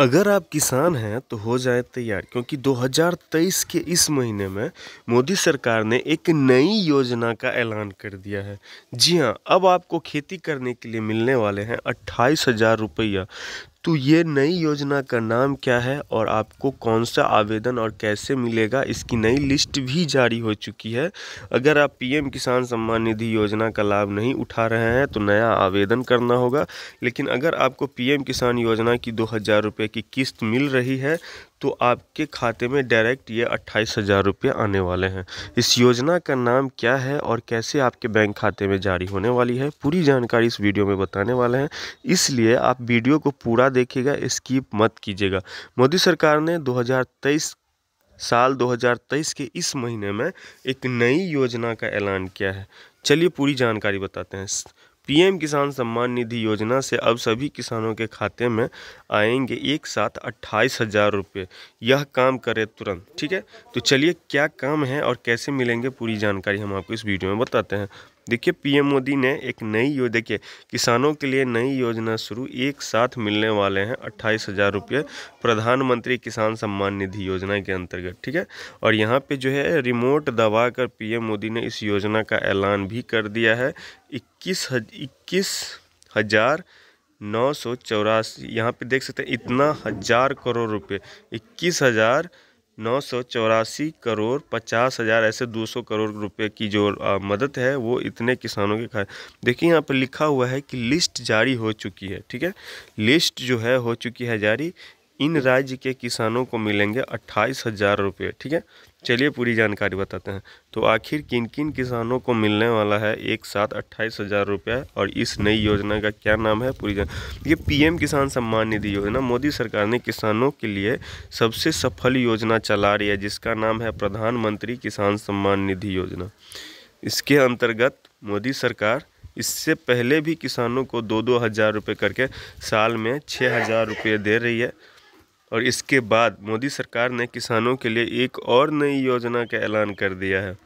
अगर आप किसान हैं तो हो जाए तैयार क्योंकि 2023 के इस महीने में मोदी सरकार ने एक नई योजना का ऐलान कर दिया है जी हाँ अब आपको खेती करने के लिए मिलने वाले हैं अट्ठाईस हज़ार रुपया तो ये नई योजना का नाम क्या है और आपको कौन सा आवेदन और कैसे मिलेगा इसकी नई लिस्ट भी जारी हो चुकी है अगर आप पीएम किसान सम्मान निधि योजना का लाभ नहीं उठा रहे हैं तो नया आवेदन करना होगा लेकिन अगर आपको पीएम किसान योजना की दो हज़ार रुपये की किस्त मिल रही है तो आपके खाते में डायरेक्ट ये अट्ठाईस हज़ार रुपये आने वाले हैं इस योजना का नाम क्या है और कैसे आपके बैंक खाते में जारी होने वाली है पूरी जानकारी इस वीडियो में बताने वाले हैं इसलिए आप वीडियो को पूरा देखिएगा स्कीप मत कीजिएगा मोदी सरकार ने 2023 साल 2023 के इस महीने में एक नई योजना का ऐलान किया है चलिए पूरी जानकारी बताते हैं पीएम किसान सम्मान निधि योजना से अब सभी किसानों के खाते में आएंगे एक साथ अट्ठाईस हज़ार रुपये यह काम करें तुरंत ठीक है तो चलिए क्या काम है और कैसे मिलेंगे पूरी जानकारी हम आपको इस वीडियो में बताते हैं देखिए पीएम मोदी ने एक नई योजना देखिए किसानों के लिए नई योजना शुरू एक साथ मिलने वाले हैं अट्ठाईस हज़ार रुपये प्रधानमंत्री किसान सम्मान निधि योजना के अंतर्गत ठीक है और यहाँ पे जो है रिमोट दबा कर पीएम मोदी ने इस योजना का ऐलान भी कर दिया है इक्कीस हज, इक्कीस हज़ार नौ सौ चौरासी यहाँ पर देख सकते हैं इतना हज़ार करोड़ रुपये इक्कीस हज़ार नौ सौ चौरासी करोड़ पचास हज़ार ऐसे दो सौ करोड़ रुपए की जो आ, मदद है वो इतने किसानों के खाते देखिए यहाँ पर लिखा हुआ है कि लिस्ट जारी हो चुकी है ठीक है लिस्ट जो है हो चुकी है जारी इन राज्य के किसानों को मिलेंगे अट्ठाईस हज़ार रुपये ठीक है चलिए पूरी जानकारी बताते हैं तो आखिर किन किन किसानों को मिलने वाला है एक साथ अट्ठाईस हज़ार रुपये और इस नई योजना का क्या नाम है पूरी जान ये पीएम किसान सम्मान निधि योजना मोदी सरकार ने किसानों के लिए सबसे सफल योजना चला रही है जिसका नाम है प्रधानमंत्री किसान सम्मान निधि योजना इसके अंतर्गत मोदी सरकार इससे पहले भी किसानों को दो दो हज़ार रुपये करके साल में छः हज़ार रुपये दे रही है और इसके बाद मोदी सरकार ने किसानों के लिए एक और नई योजना का ऐलान कर दिया है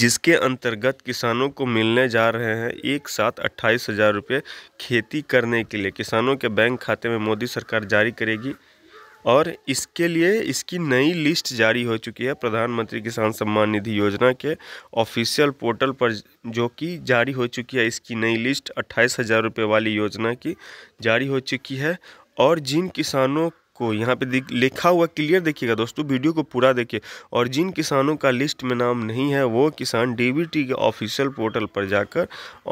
जिसके अंतर्गत किसानों को मिलने जा रहे हैं एक साथ अट्ठाईस हज़ार रुपये खेती करने के लिए किसानों के बैंक खाते में मोदी सरकार जारी करेगी और इसके लिए इसकी नई लिस्ट जारी हो चुकी है प्रधानमंत्री किसान सम्मान निधि योजना के ऑफिशियल पोर्टल पर जो कि जारी हो चुकी है इसकी नई लिस्ट अट्ठाईस हज़ार रुपये वाली योजना की जारी हो चुकी है और जिन किसानों को यहाँ पे लिखा हुआ क्लियर देखिएगा दोस्तों वीडियो को पूरा देखिए और जिन किसानों का लिस्ट में नाम नहीं है वो किसान डीबीटी के ऑफिशियल पोर्टल पर जाकर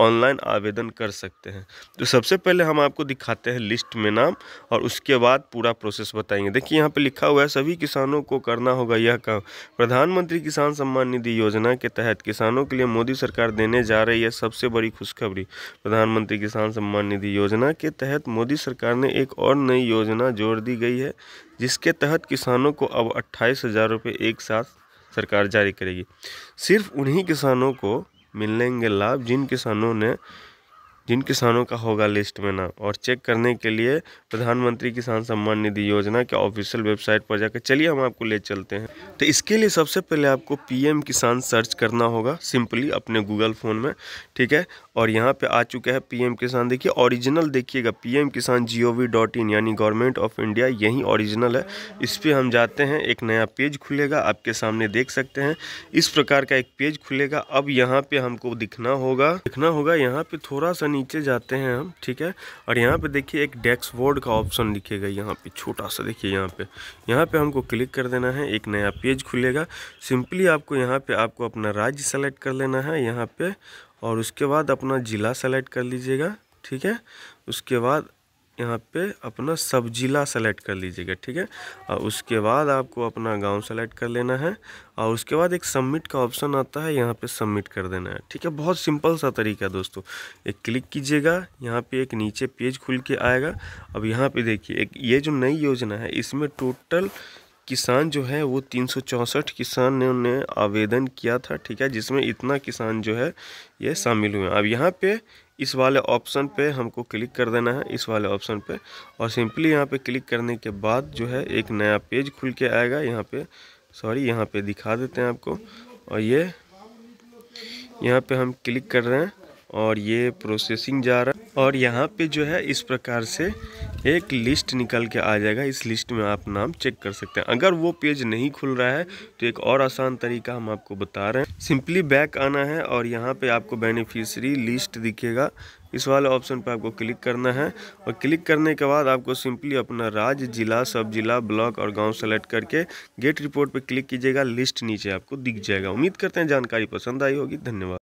ऑनलाइन आवेदन कर सकते हैं तो सबसे पहले हम आपको दिखाते हैं लिस्ट में नाम और उसके बाद पूरा प्रोसेस बताएंगे देखिए यहाँ पर लिखा हुआ है सभी किसानों को करना होगा यह काम प्रधानमंत्री किसान सम्मान निधि योजना के तहत किसानों के लिए मोदी सरकार देने जा रही है सबसे बड़ी खुशखबरी प्रधानमंत्री किसान सम्मान निधि योजना के तहत मोदी सरकार ने एक और नई योजना जोड़ दी गई गई है जिसके तहत किसानों को अब अट्ठाईस हज़ार रुपये एक साथ सरकार जारी करेगी सिर्फ उन्हीं किसानों को मिलेंगे लाभ जिन किसानों ने जिन किसानों का होगा लिस्ट में ना और चेक करने के लिए प्रधानमंत्री किसान सम्मान निधि योजना के ऑफिशियल वेबसाइट पर जाकर चलिए हम आपको ले चलते हैं तो इसके लिए सबसे पहले आपको पीएम किसान सर्च करना होगा सिंपली अपने गूगल फ़ोन में ठीक है और यहाँ पे आ चुका है पीएम किसान देखिए ओरिजिनल देखिएगा एम किसान जी यानी गवर्नमेंट ऑफ इंडिया यही ऑरिजिनल है इस पर हम जाते हैं एक नया पेज खुलेगा आपके सामने देख सकते हैं इस प्रकार का एक पेज खुलेगा अब यहाँ पर हमको दिखना होगा दिखना होगा यहाँ पर थोड़ा सा नीचे जाते हैं हम ठीक है और यहाँ पे देखिए एक डेस्क बोर्ड का ऑप्शन लिखेगा यहाँ पे छोटा सा देखिए यहाँ पे यहाँ पे हमको क्लिक कर देना है एक नया पेज खुलेगा सिंपली आपको यहाँ पे आपको अपना राज्य सेलेक्ट कर लेना है यहाँ पे और उसके बाद अपना ज़िला सेलेक्ट कर लीजिएगा ठीक है उसके बाद यहाँ पे अपना सब ज़िला सेलेक्ट कर लीजिएगा ठीक है और उसके बाद आपको अपना गांव सेलेक्ट कर लेना है और उसके बाद एक सबमिट का ऑप्शन आता है यहाँ पे सबमिट कर देना है ठीक है बहुत सिंपल सा तरीका है दोस्तों एक क्लिक कीजिएगा यहाँ पे एक नीचे पेज खुल के आएगा अब यहाँ पे देखिए एक ये जो नई योजना है इसमें टोटल किसान जो है वो तीन किसान ने उन्हें आवेदन किया था ठीक है जिसमें इतना किसान जो है ये शामिल हुए अब यहाँ पे इस वाले ऑप्शन पे हमको क्लिक कर देना है इस वाले ऑप्शन पे और सिंपली यहाँ पे क्लिक करने के बाद जो है एक नया पेज खुल के आएगा यहाँ पे सॉरी यहाँ पे दिखा देते हैं आपको और ये यहाँ पे हम क्लिक कर रहे हैं और ये प्रोसेसिंग जा रहा है और यहाँ पे जो है इस प्रकार से एक लिस्ट निकल के आ जाएगा इस लिस्ट में आप नाम चेक कर सकते हैं अगर वो पेज नहीं खुल रहा है तो एक और आसान तरीका हम आपको बता रहे हैं सिंपली बैक आना है और यहाँ पे आपको बेनिफिशरी लिस्ट दिखेगा इस वाले ऑप्शन पर आपको क्लिक करना है और क्लिक करने के बाद आपको सिंपली अपना राज्य जिला सब जिला ब्लॉक और गांव सेलेक्ट करके गेट रिपोर्ट पर क्लिक कीजिएगा लिस्ट नीचे आपको दिख जाएगा उम्मीद करते हैं जानकारी पसंद आई होगी धन्यवाद